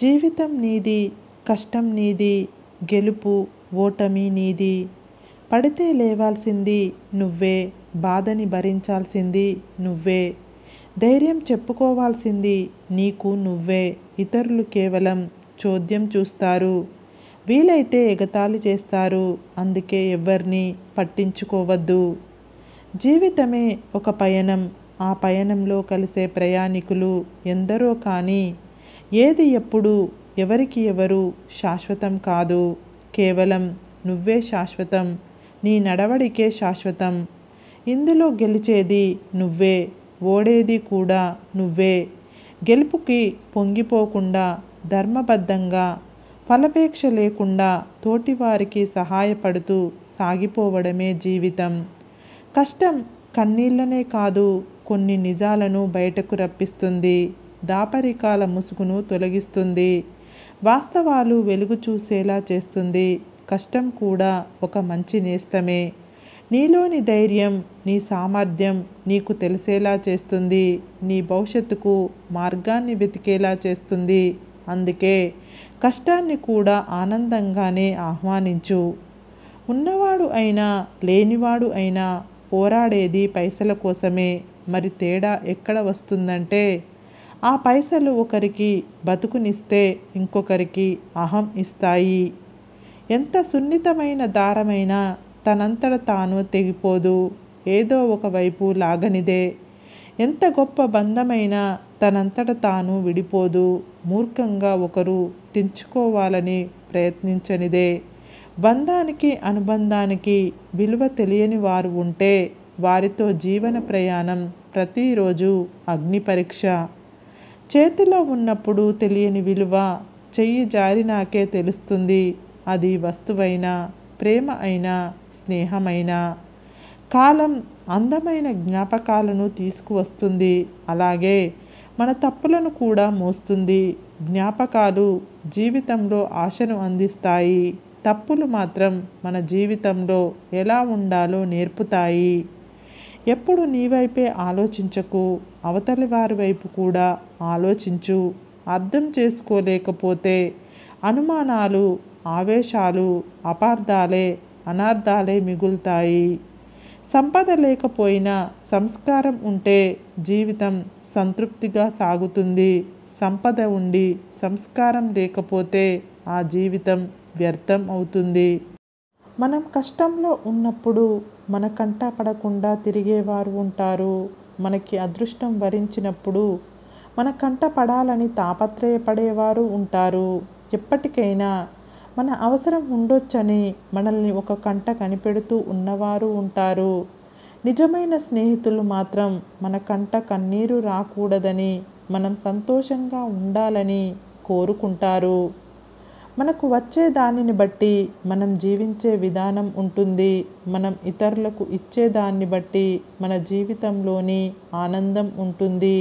జీవితం నీది కష్టం నీది గెలుపు ఓటమి నీది పడితే లేవాల్సింది నువ్వే బాధని భరించాల్సింది నువ్వే ధైర్యం చెప్పుకోవాల్సింది నీకు నువ్వే ఇతరులు కేవలం చోద్యం చూస్తారు వీలైతే ఎగతాళి చేస్తారు అందుకే ఎవరిని పట్టించుకోవద్దు జీవితమే ఒక పయనం ఆ పయనంలో కలిసే ప్రయాణికులు ఎందరో కానీ ఏది ఎప్పుడు ఎవరికి ఎవరు శాశ్వతం కాదు కేవలం నువ్వే శాశ్వతం నీ నడవడికే శాశ్వతం ఇందులో గెలిచేది నువ్వే ఓడేది కూడా నువ్వే గెలుపుకి పొంగిపోకుండా ధర్మబద్ధంగా ఫలపేక్ష లేకుండా తోటివారికి సహాయపడుతూ సాగిపోవడమే జీవితం కష్టం కన్నీళ్ళనే కాదు కొన్ని నిజాలను బయటకు రప్పిస్తుంది దాపరికాల ముసుగును తొలగిస్తుంది వాస్తవాలు వెలుగు చూసేలా చేస్తుంది కష్టం కూడా ఒక మంచి నేస్తమే నీలోని ధైర్యం నీ సామర్థ్యం నీకు తెలిసేలా చేస్తుంది నీ భవిష్యత్తుకు మార్గాన్ని వెతికేలా చేస్తుంది అందుకే కష్టాన్ని కూడా ఆనందంగానే ఆహ్వానించు ఉన్నవాడు అయినా లేనివాడు అయినా పోరాడేది పైసల కోసమే మరి తేడా ఎక్కడ వస్తుందంటే ఆ పైసలు ఒకరికి బతుకునిస్తే ఇంకొకరికి అహం ఇస్తాయి ఎంత సున్నితమైన దారమైన తనంతట తాను తెగిపోదు ఏదో ఒకవైపు లాగనిదే ఎంత గొప్ప బంధమైనా తనంతట తాను విడిపోదు మూర్ఖంగా ఒకరు తెంచుకోవాలని ప్రయత్నించనిదే బంధానికి అనుబంధానికి విలువ తెలియని వారు ఉంటే వారితో జీవన ప్రయాణం ప్రతిరోజు అగ్ని పరీక్ష చేతిలో ఉన్నప్పుడు తెలియని విలువ చెయ్యి జారినాకే తెలుస్తుంది అది వస్తువైనా ప్రేమ అయినా స్నేహమైనా కాలం అందమైన జ్ఞాపకాలను తీసుకువస్తుంది అలాగే మన తప్పులను కూడా మోస్తుంది జ్ఞాపకాలు జీవితంలో ఆశను అందిస్తాయి తప్పులు మాత్రం మన జీవితంలో ఎలా ఉండాలో నేర్పుతాయి ఎప్పుడు నీ వైపే ఆలోచించకు అవతలి వారి వైపు కూడా ఆలోచించు అర్థం చేసుకోలేకపోతే అనుమానాలు ఆవేశాలు అపార్థాలే అనార్థాలే మిగులుతాయి సంపద లేకపోయినా సంస్కారం ఉంటే జీవితం సంతృప్తిగా సాగుతుంది సంపద ఉండి సంస్కారం లేకపోతే ఆ జీవితం వ్యర్థం అవుతుంది మనం కష్టంలో ఉన్నప్పుడు మన కంట పడకుండా తిరిగేవారు ఉంటారు మనకి అదృష్టం వరించినప్పుడు మన కంట పడాలని తాపత్రయపడేవారు ఉంటారు ఎప్పటికైనా మన అవసరం ఉండొచ్చని మనల్ని ఒక కంట కనిపెడుతూ ఉన్నవారు ఉంటారు నిజమైన స్నేహితులు మాత్రం మన కంట కన్నీరు రాకూడదని మనం సంతోషంగా ఉండాలని కోరుకుంటారు మనకు వచ్చే దానిని బట్టి మనం జీవించే విధానం ఉంటుంది మనం ఇతరులకు ఇచ్చే దాన్ని బట్టి మన జీవితంలోని ఆనందం ఉంటుంది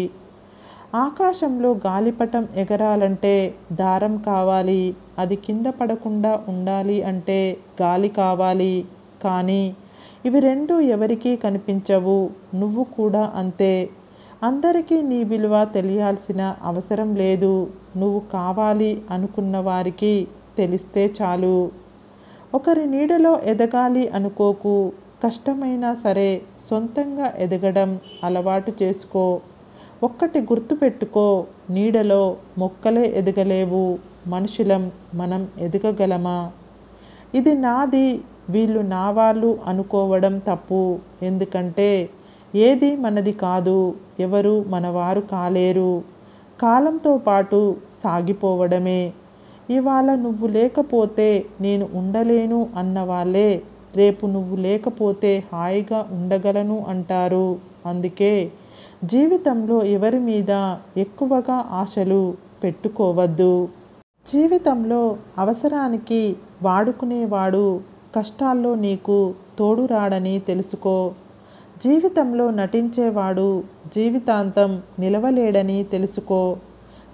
ఆకాశంలో గాలిపటం ఎగరాలంటే దారం కావాలి అది కింద పడకుండా ఉండాలి అంటే గాలి కావాలి కానీ ఇవి రెండు ఎవరికీ కనిపించవు నువ్వు కూడా అంతే అందరికీ నీ విలువ తెలియాల్సిన అవసరం లేదు నువ్వు కావాలి అనుకున్న వారికి తెలిస్తే చాలు ఒకరి నీడలో ఎదగాలి అనుకోకు కష్టమైనా సరే సొంతంగా ఎదగడం అలవాటు చేసుకో ఒక్కటి గుర్తుపెట్టుకో నీడలో మొక్కలే ఎదగలేవు మనుషులం మనం ఎదగగలమా ఇది నాది వీళ్ళు నా వాళ్ళు అనుకోవడం తప్పు ఎందుకంటే ఏది మనది కాదు ఎవరు మనవారు కాలేరు కాలంతో పాటు సాగిపోవడమే ఇవాళ నువ్వు లేకపోతే నేను ఉండలేను అన్నవాళ్ళే రేపు నువ్వు లేకపోతే హాయిగా ఉండగలను అంటారు అందుకే జీవితంలో ఎవరి మీద ఎక్కువగా ఆశలు పెట్టుకోవద్దు జీవితంలో అవసరానికి వాడుకునేవాడు కష్టాల్లో నీకు తోడురాడని తెలుసుకో జీవితంలో నటించేవాడు జీవితాంతం నిలవలేడని తెలుసుకో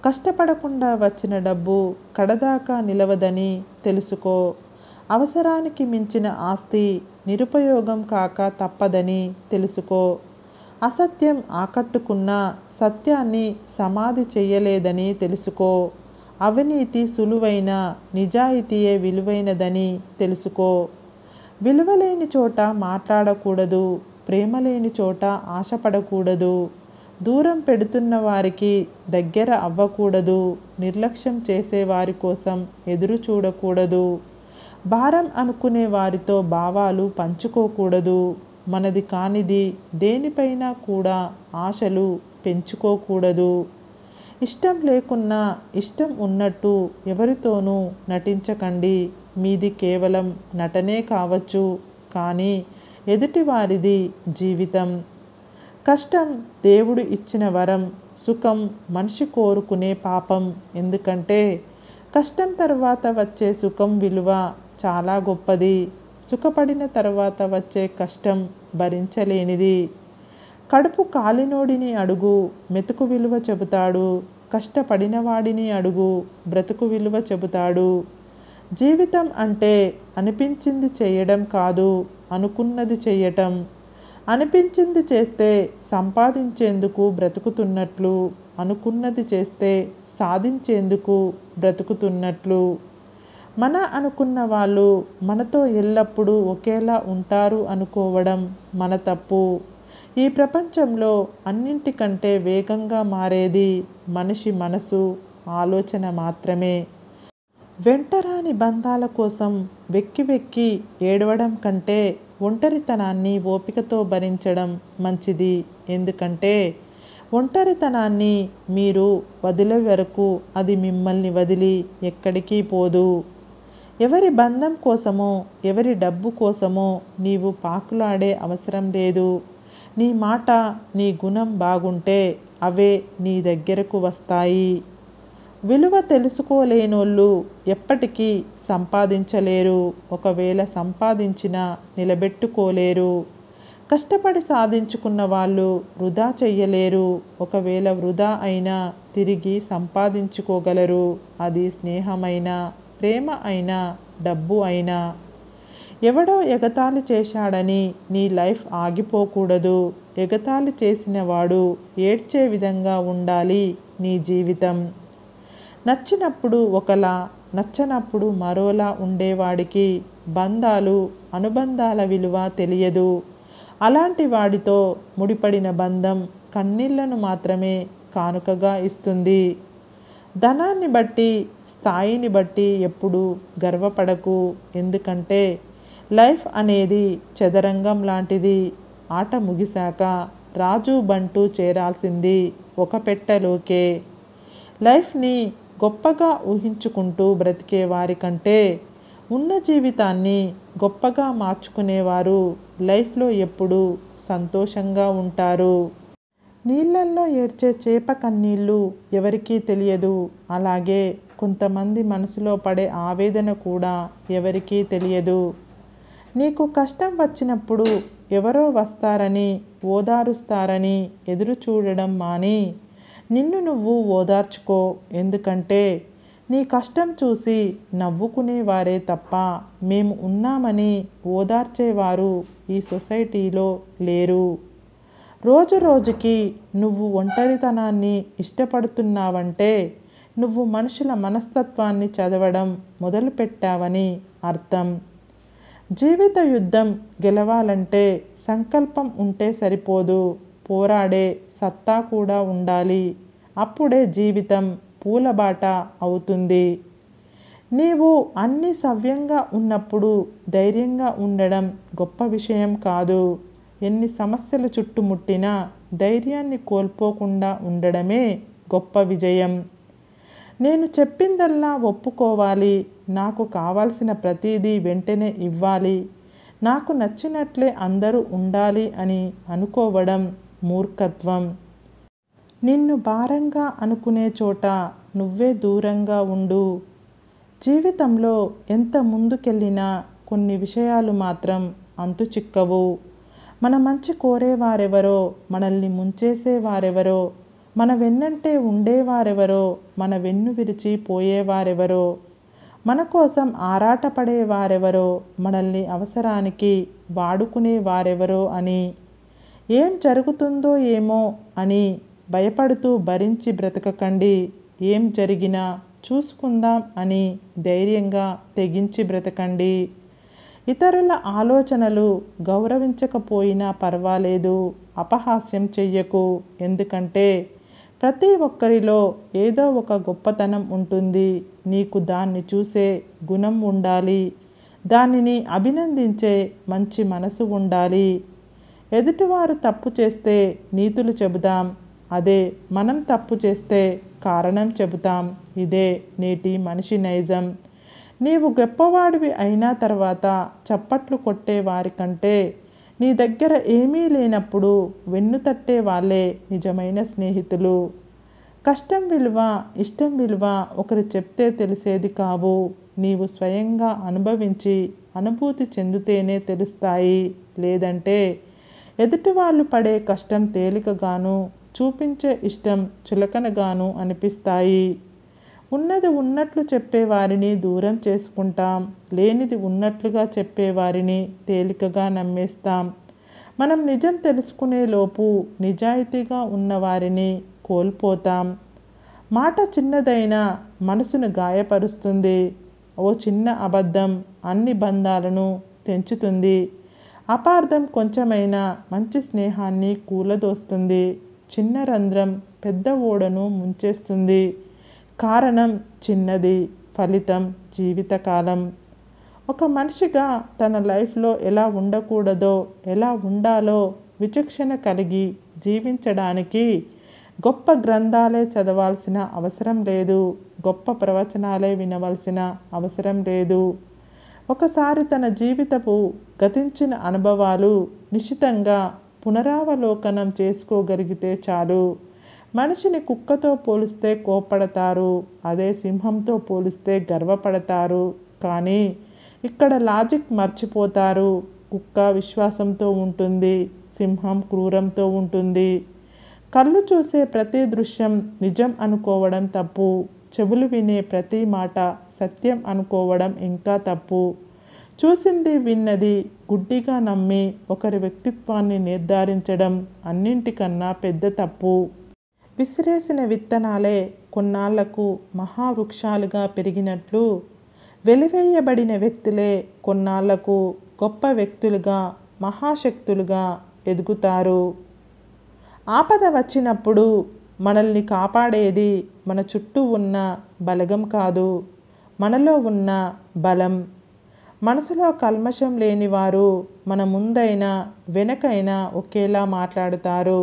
కష్టపడకుండా వచ్చిన డబ్బు కడదాకా నిలవదని తెలుసుకో అవసరానికి మించిన ఆస్తి నిరుపయోగం కాక తప్పదని తెలుసుకో అసత్యం ఆకట్టుకున్న సత్యాన్ని సమాధి చెయ్యలేదని తెలుసుకో అవినీతి సులువైన నిజాయితీయే విలువైనదని తెలుసుకో విలువలేని చోట మాట్లాడకూడదు ప్రేమ లేని చోట ఆశపడకూడదు దూరం పెడుతున్న వారికి దగ్గర అవ్వకూడదు నిర్లక్ష్యం చేసే వారి కోసం ఎదురు చూడకూడదు భారం అనుకునే వారితో భావాలు పంచుకోకూడదు మనది కానిది దేనిపైన కూడా ఆశలు పెంచుకోకూడదు ఇష్టం లేకున్నా ఇష్టం ఉన్నట్టు ఎవరితోనూ నటించకండి మీది కేవలం నటనే కావచ్చు కానీ ఎదుటివారిది జీవితం కష్టం దేవుడు ఇచ్చిన వరం సుఖం మనిషి కోరుకునే పాపం ఎందుకంటే కష్టం తర్వాత వచ్చే సుఖం విలువ చాలా గొప్పది సుఖపడిన తర్వాత వచ్చే కష్టం భరించలేనిది కడుపు కాలినోడిని అడుగు మెతుకు విలువ చెబుతాడు కష్టపడిన వాడిని అడుగు బ్రతుకు విలువ చెబుతాడు జీవితం అంటే అనిపించింది చేయడం కాదు అనుకున్నది చేయటం అనిపించింది చేస్తే సంపాదించేందుకు బ్రతుకుతున్నట్లు అనుకున్నది చేస్తే సాధించేందుకు బ్రతుకుతున్నట్లు మన అనుకున్న వాళ్ళు మనతో ఎల్లప్పుడూ ఒకేలా ఉంటారు అనుకోవడం మన తప్పు ఈ ప్రపంచంలో అన్నింటికంటే వేగంగా మారేది మనిషి మనసు ఆలోచన మాత్రమే వెంటరాని బంధాల కోసం వెక్కి వెక్కి ఏడవడం కంటే ఒంటరితనాన్ని ఓపికతో భరించడం మంచిది ఎందుకంటే ఒంటరితనాన్ని మీరు వదిలే వరకు అది మిమ్మల్ని వదిలి ఎక్కడికి పోదు ఎవరి బంధం కోసమో ఎవరి డబ్బు కోసమో నీవు పాకులాడే అవసరం లేదు నీ మాట నీ గుణం బాగుంటే అవే నీ దగ్గరకు వస్తాయి విలువ తెలుసుకోలేనోళ్ళు ఎప్పటికీ సంపాదించలేరు ఒకవేళ సంపాదించినా నిలబెట్టుకోలేరు కష్టపడి సాధించుకున్న వాళ్ళు వృధా చెయ్యలేరు ఒకవేళ వృధా అయినా తిరిగి సంపాదించుకోగలరు అది స్నేహమైనా ప్రేమ అయినా డబ్బు అయినా ఎవడో ఎగతాళి చేశాడని నీ లైఫ్ ఆగిపోకూడదు ఎగతాళి చేసిన వాడు ఏడ్చే విధంగా ఉండాలి నీ జీవితం నచ్చినప్పుడు ఒకలా నచ్చనప్పుడు మరోలా ఉండేవాడికి బంధాలు అనుబంధాల విలువ తెలియదు అలాంటి వాడితో ముడిపడిన బంధం కన్నీళ్లను మాత్రమే కానుకగా ఇస్తుంది ధనాన్ని బట్టి స్థాయిని బట్టి ఎప్పుడు గర్వపడకు ఎందుకంటే లైఫ్ అనేది చదరంగం లాంటిది ఆట ముగిశాక రాజు బంటు చేరాల్సింది ఒక పెట్టెలోకే లైఫ్ని గొప్పగా ఊహించుకుంటూ బ్రతికే వారికంటే ఉన్న జీవితాన్ని గొప్పగా మార్చుకునేవారు లైఫ్లో ఎప్పుడూ సంతోషంగా ఉంటారు నీళ్ళల్లో ఏడ్చే చేప కన్నీళ్ళు ఎవరికీ తెలియదు అలాగే కొంతమంది మనసులో పడే ఆవేదన కూడా ఎవరికీ తెలియదు నీకు కష్టం వచ్చినప్పుడు ఎవరో వస్తారని ఓదారుస్తారని ఎదురు చూడడం మాని నిన్ను నువ్వు ఓదార్చుకో ఎందుకంటే నీ కష్టం చూసి నవ్వుకునేవారే తప్ప మేము ఉన్నామని ఓదార్చేవారు ఈ సొసైటీలో లేరు రోజు రోజుకి నువ్వు ఒంటరితనాన్ని ఇష్టపడుతున్నావంటే నువ్వు మనుషుల మనస్తత్వాన్ని చదవడం మొదలుపెట్టావని అర్థం జీవిత యుద్ధం గెలవాలంటే సంకల్పం ఉంటే సరిపోదు పోరాడే సత్తా కూడా ఉండాలి అప్పుడే జీవితం పూలబాట అవుతుంది నీవు అన్ని సవ్యంగా ఉన్నప్పుడు ధైర్యంగా ఉండడం గొప్ప విషయం కాదు ఎన్ని సమస్యలు చుట్టుముట్టినా ధైర్యాన్ని కోల్పోకుండా ఉండడమే గొప్ప విజయం నేను చెప్పిందల్లా ఒప్పుకోవాలి నాకు కావాల్సిన ప్రతిదీ వెంటనే ఇవ్వాలి నాకు నచ్చినట్లే అందరూ ఉండాలి అని అనుకోవడం మూర్ఖత్వం నిన్ను భారంగా అనుకునే చోట నువ్వే దూరంగా ఉండు జీవితంలో ఎంత ముందుకెళ్ళినా కొన్ని విషయాలు మాత్రం అంతు చిక్కవు మన మంచి కోరేవారెవరో మనల్ని ముంచేసేవారెవరో మన వెన్నంటే ఉండేవారెవరో మన వెన్ను విరిచి పోయేవారెవరో మన కోసం ఆరాటపడేవారెవరో మనల్ని అవసరానికి వాడుకునేవారెవరో అని ఏం జరుగుతుందో ఏమో అని భయపడుతూ భరించి బ్రతకకండి ఏం జరిగినా చూసుకుందాం అని ధైర్యంగా తెగించి బ్రతకండి ఇతరుల ఆలోచనలు గౌరవించకపోయినా పర్వాలేదు అపహాస్యం చెయ్యకు ఎందుకంటే ప్రతి ఒక్కరిలో ఏదో ఒక గొప్పతనం ఉంటుంది నీకు దాన్ని చూసే గుణం ఉండాలి దానిని అభినందించే మంచి మనసు ఉండాలి ఎదుటివారు తప్పు చేస్తే నీతులు చెబుదాం అదే మనం తప్పు చేస్తే కారణం చెబుతాం ఇదే నేటి మనిషి నైజం నీవు గొప్పవాడివి అయిన తర్వాత చప్పట్లు కొట్టే వారికంటే నీ దగ్గర ఏమీ లేనప్పుడు వెన్ను తట్టే వాళ్ళే నిజమైన స్నేహితులు కష్టం విలువ ఇష్టం విలువ ఒకరు చెప్తే తెలిసేది కావు నీవు స్వయంగా అనుభవించి అనుభూతి చెందితేనే తెలుస్తాయి లేదంటే ఎదుటి వాళ్ళు పడే కష్టం తేలికగాను చూపించే ఇష్టం చులకనగాను అనిపిస్తాయి ఉన్నది ఉన్నట్లు చెప్పేవారిని దూరం చేసుకుంటాం లేనిది ఉన్నట్లుగా చెప్పేవారిని తేలికగా నమ్మేస్తాం మనం నిజం తెలుసుకునేలోపు నిజాయితీగా ఉన్నవారిని కోల్పోతాం మాట చిన్నదైనా మనసును గాయపరుస్తుంది ఓ చిన్న అబద్ధం అన్ని బంధాలను తెంచుతుంది అపార్థం కొంచెమైనా మంచి స్నేహాన్ని కూలదోస్తుంది చిన్న రంధ్రం పెద్ద ఓడను ముంచేస్తుంది కారణం చిన్నది ఫలితం జీవితకాలం ఒక మనిషిగా తన లైఫ్లో ఎలా ఉండకూడదో ఎలా ఉండాలో విచక్షణ కలిగి జీవించడానికి గొప్ప గ్రంథాలే చదవాల్సిన అవసరం లేదు గొప్ప ప్రవచనాలే వినవలసిన అవసరం లేదు ఒకసారి తన జీవితపు గతించిన అనుభవాలు నిశ్చితంగా పునరావలోకనం చేసుకోగలిగితే చాలు మనిషిని కుక్కతో పోలిస్తే కోప్పడతారు అదే సింహంతో పోలిస్తే గర్వపడతారు కానీ ఇక్కడ లాజిక్ మర్చిపోతారు కుక్క విశ్వాసంతో ఉంటుంది సింహం క్రూరంతో ఉంటుంది కళ్ళు చూసే ప్రతి దృశ్యం నిజం అనుకోవడం తప్పు చెవులు వినే ప్రతి మాట సత్యం అనుకోవడం ఇంకా తప్పు చూసింది విన్నది గుడ్డిగా నమ్మి ఒకరి వ్యక్తిత్వాన్ని నిర్ధారించడం అన్నింటికన్నా పెద్ద తప్పు విసిరేసిన విత్తనాలే కొన్నాళ్లకు మహావృక్షాలుగా పెరిగినట్లు వెలివేయబడిన వ్యక్తులే కొన్నాళ్లకు గొప్ప వ్యక్తులుగా మహాశక్తులుగా ఎదుగుతారు ఆపద వచ్చినప్పుడు మనల్ని కాపాడేది మన చుట్టూ ఉన్న బలగం కాదు మనలో ఉన్న బలం మనసులో కల్మషం లేని వారు మన ముందైనా వెనకైనా ఒకేలా మాట్లాడుతారు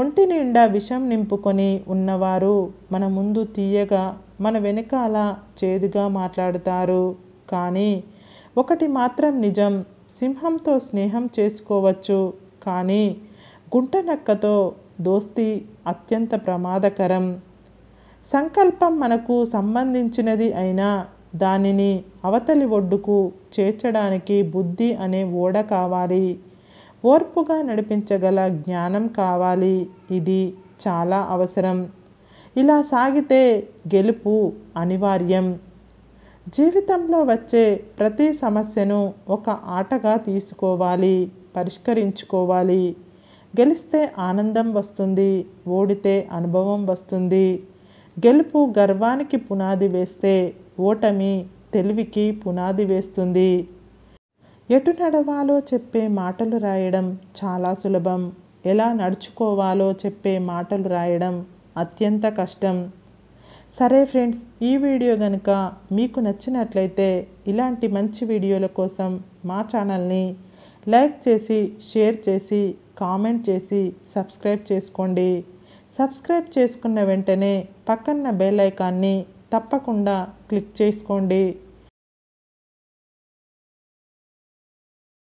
ఒంటి నిండా విషం నింపుకొని ఉన్నవారు మన ముందు తీయగా మన వెనకాల చేదుగా మాట్లాడుతారు కానీ ఒకటి మాత్రం నిజం సింహంతో స్నేహం చేసుకోవచ్చు కానీ గుంటనక్కతో దోస్తీ అత్యంత ప్రమాదకరం సంకల్పం మనకు సంబంధించినది అయినా దానిని అవతలి ఒడ్డుకు చేర్చడానికి బుద్ధి అనే ఓడ కావాలి ఓర్పుగా నడిపించగల జ్ఞానం కావాలి ఇది చాలా అవసరం ఇలా సాగితే గెలుపు అనివార్యం జీవితంలో వచ్చే ప్రతి సమస్యను ఒక ఆటగా తీసుకోవాలి పరిష్కరించుకోవాలి గెలిస్తే ఆనందం వస్తుంది ఓడితే అనుభవం వస్తుంది గెలుపు గర్వానికి పునాది వేస్తే ఓటమి తెలివికి పునాది వేస్తుంది ఎటు నడవాలో చెప్పే మాటలు రాయడం చాలా సులభం ఎలా నడుచుకోవాలో చెప్పే మాటలు రాయడం అత్యంత కష్టం సరే ఫ్రెండ్స్ ఈ వీడియో కనుక మీకు నచ్చినట్లయితే ఇలాంటి మంచి వీడియోల కోసం మా ఛానల్ని లైక్ చేసి షేర్ చేసి కామెంట్ చేసి సబ్స్క్రైబ్ చేసుకోండి సబ్స్క్రైబ్ చేసుకున్న వెంటనే పక్కన్న బెల్ ఐకాన్ని తప్పకుండా క్లిక్ చేసుకోండి